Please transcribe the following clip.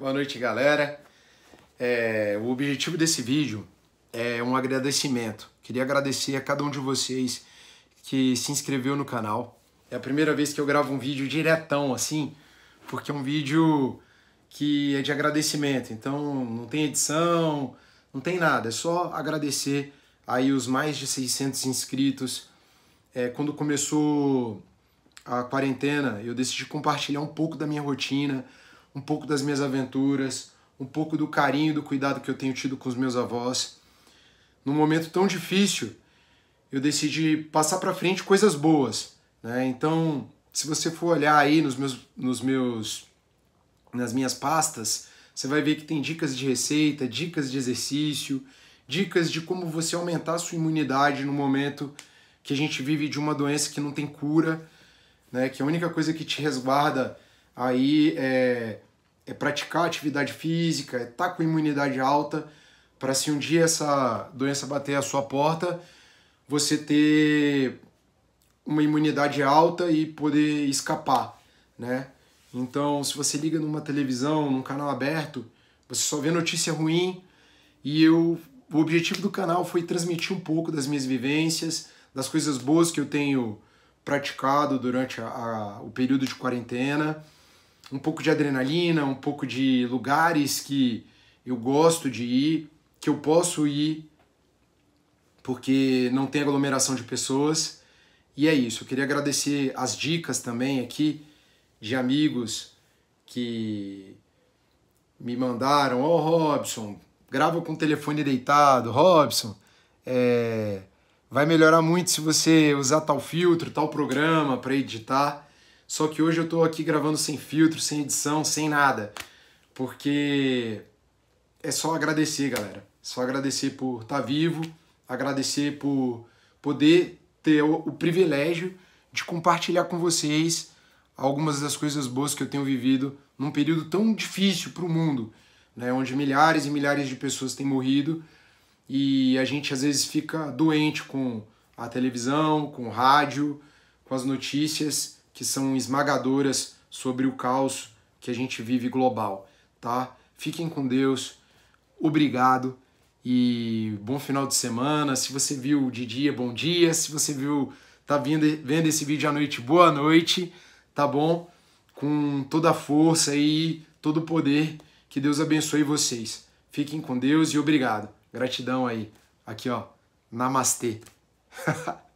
Boa noite, galera. É, o objetivo desse vídeo é um agradecimento. Queria agradecer a cada um de vocês que se inscreveu no canal. É a primeira vez que eu gravo um vídeo diretão assim, porque é um vídeo que é de agradecimento. Então não tem edição, não tem nada. É só agradecer aí os mais de 600 inscritos. É, quando começou a quarentena, eu decidi compartilhar um pouco da minha rotina, um pouco das minhas aventuras, um pouco do carinho, do cuidado que eu tenho tido com os meus avós. Num momento tão difícil, eu decidi passar para frente coisas boas, né? Então, se você for olhar aí nos meus, nos meus, nas minhas pastas, você vai ver que tem dicas de receita, dicas de exercício, dicas de como você aumentar a sua imunidade no momento que a gente vive de uma doença que não tem cura, né? Que é a única coisa que te resguarda aí é, é praticar atividade física, é estar tá com imunidade alta, para se um dia essa doença bater à sua porta, você ter uma imunidade alta e poder escapar, né? Então, se você liga numa televisão, num canal aberto, você só vê notícia ruim e eu o objetivo do canal foi transmitir um pouco das minhas vivências, das coisas boas que eu tenho praticado durante a, a, o período de quarentena um pouco de adrenalina, um pouco de lugares que eu gosto de ir, que eu posso ir, porque não tem aglomeração de pessoas. E é isso. Eu queria agradecer as dicas também aqui de amigos que me mandaram: Ô, oh, Robson, grava com o telefone deitado, Robson. É vai melhorar muito se você usar tal filtro, tal programa para editar. Só que hoje eu tô aqui gravando sem filtro, sem edição, sem nada. Porque é só agradecer, galera. Só agradecer por estar tá vivo, agradecer por poder ter o, o privilégio de compartilhar com vocês algumas das coisas boas que eu tenho vivido num período tão difícil para o mundo, né, onde milhares e milhares de pessoas têm morrido e a gente às vezes fica doente com a televisão, com o rádio, com as notícias que são esmagadoras sobre o caos que a gente vive global, tá? Fiquem com Deus. Obrigado e bom final de semana. Se você viu de dia, é bom dia. Se você viu, tá vindo, vendo esse vídeo à noite, boa noite, tá bom? Com toda a força e todo o poder, que Deus abençoe vocês. Fiquem com Deus e obrigado. Gratidão aí. Aqui, ó. Namastê.